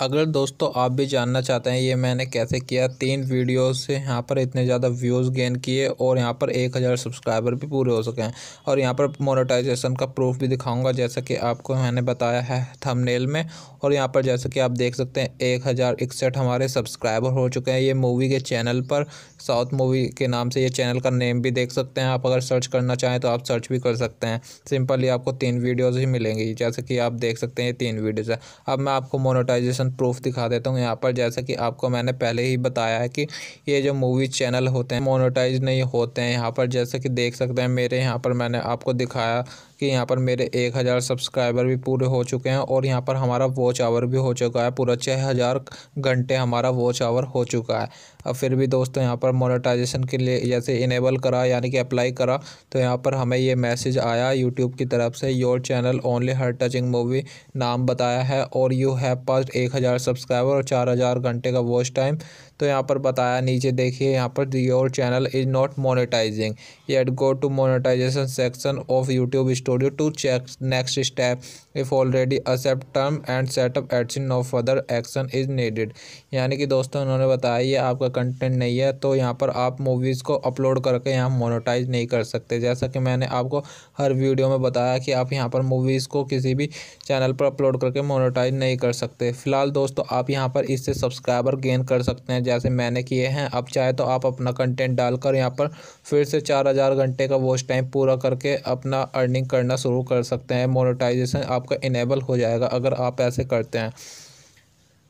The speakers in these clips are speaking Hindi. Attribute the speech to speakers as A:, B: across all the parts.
A: अगर दोस्तों आप भी जानना चाहते हैं ये मैंने कैसे किया तीन वीडियोस से यहाँ पर इतने ज़्यादा व्यूज़ गेन किए और यहाँ पर एक हज़ार सब्सक्राइबर भी पूरे हो सके हैं और यहाँ पर मोनेटाइजेशन का प्रूफ भी दिखाऊंगा जैसा कि आपको मैंने बताया है थंबनेल में और यहाँ पर जैसा कि आप देख सकते हैं एक हज़ार इकसठ हमारे सब्सक्राइबर हो चुके हैं ये मूवी के चैनल पर साउथ मूवी के नाम से ये चैनल का नेम भी देख सकते हैं आप अगर सर्च करना चाहें तो आप सर्च भी कर सकते हैं सिंपली आपको तीन वीडियोज़ ही मिलेंगी जैसे कि आप देख सकते हैं ये तीन वीडियोज़ है अब मैं आपको मोनोटाइजेशन तुरंत प्रूफ दिखा देता हूँ यहाँ पर जैसा कि आपको मैंने पहले ही बताया है कि ये जो मूवी चैनल होते हैं मोनोटाइज नहीं होते हैं यहाँ पर जैसे कि देख सकते हैं मेरे यहाँ पर मैंने आपको दिखाया कि यहाँ पर मेरे एक हज़ार सब्सक्राइबर भी पूरे हो चुके हैं और यहाँ पर हमारा वॉच आवर भी हो चुका है पूरा छः हज़ार घंटे हमारा वॉच आवर हो चुका है अब फिर भी दोस्तों यहाँ पर मोनेटाइजेशन के लिए जैसे इनेबल करा यानी कि अप्लाई करा तो यहाँ पर हमें ये मैसेज आया यूट्यूब की तरफ से your channel only heart touching movie नाम बताया है और यू हैव पास एक हज़ार सब्सक्राइबर और चार हज़ार घंटे का वॉच टाइम तो यहाँ पर बताया नीचे देखिए यहाँ पर your channel is not monetising yet go to monetisation section of YouTube studio to check next step if already accept term and set up no further action is needed यानी कि दोस्तों उन्होंने बताया ये आपका कंटेंट नहीं है तो यहाँ पर आप मूवीज़ को अपलोड करके यहाँ मोनोटाइज नहीं कर सकते जैसा कि मैंने आपको हर वीडियो में बताया कि आप यहाँ पर मूवीज़ को किसी भी चैनल पर अपलोड करके मोनोटाइज नहीं कर सकते फिलहाल दोस्तों आप यहाँ पर इससे सब्सक्राइबर गेन कर सकते हैं जैसे मैंने किए हैं अब चाहे तो आप अपना कंटेंट डालकर यहाँ पर फिर से चार हज़ार घंटे का वॉच टाइम पूरा करके अपना अर्निंग कर करना शुरू कर सकते हैं मोनेटाइजेशन आपका इनेबल हो जाएगा अगर आप ऐसे करते हैं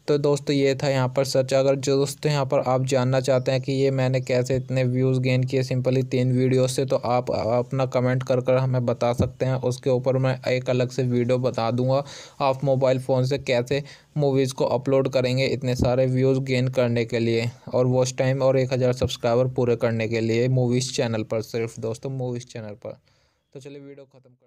A: तो दोस्तों ये था यहाँ पर सर्च अगर जो दोस्तों यहाँ पर आप जानना चाहते हैं कि ये मैंने कैसे इतने व्यूज़ गेन किए सिंपली तीन वीडियो से तो आप अपना कमेंट कर कर हमें बता सकते हैं उसके ऊपर मैं एक अलग से वीडियो बता दूंगा आप मोबाइल फ़ोन से कैसे मूवीज़ को अपलोड करेंगे इतने सारे व्यूज़ गेन करने के लिए और वॉच टाइम और एक हज़ार सब्सक्राइबर पूरे करने के लिए मूवीज़ चैनल पर सिर्फ दोस्तों मूवीज़ चैनल पर तो चलिए वीडियो ख़त्म कर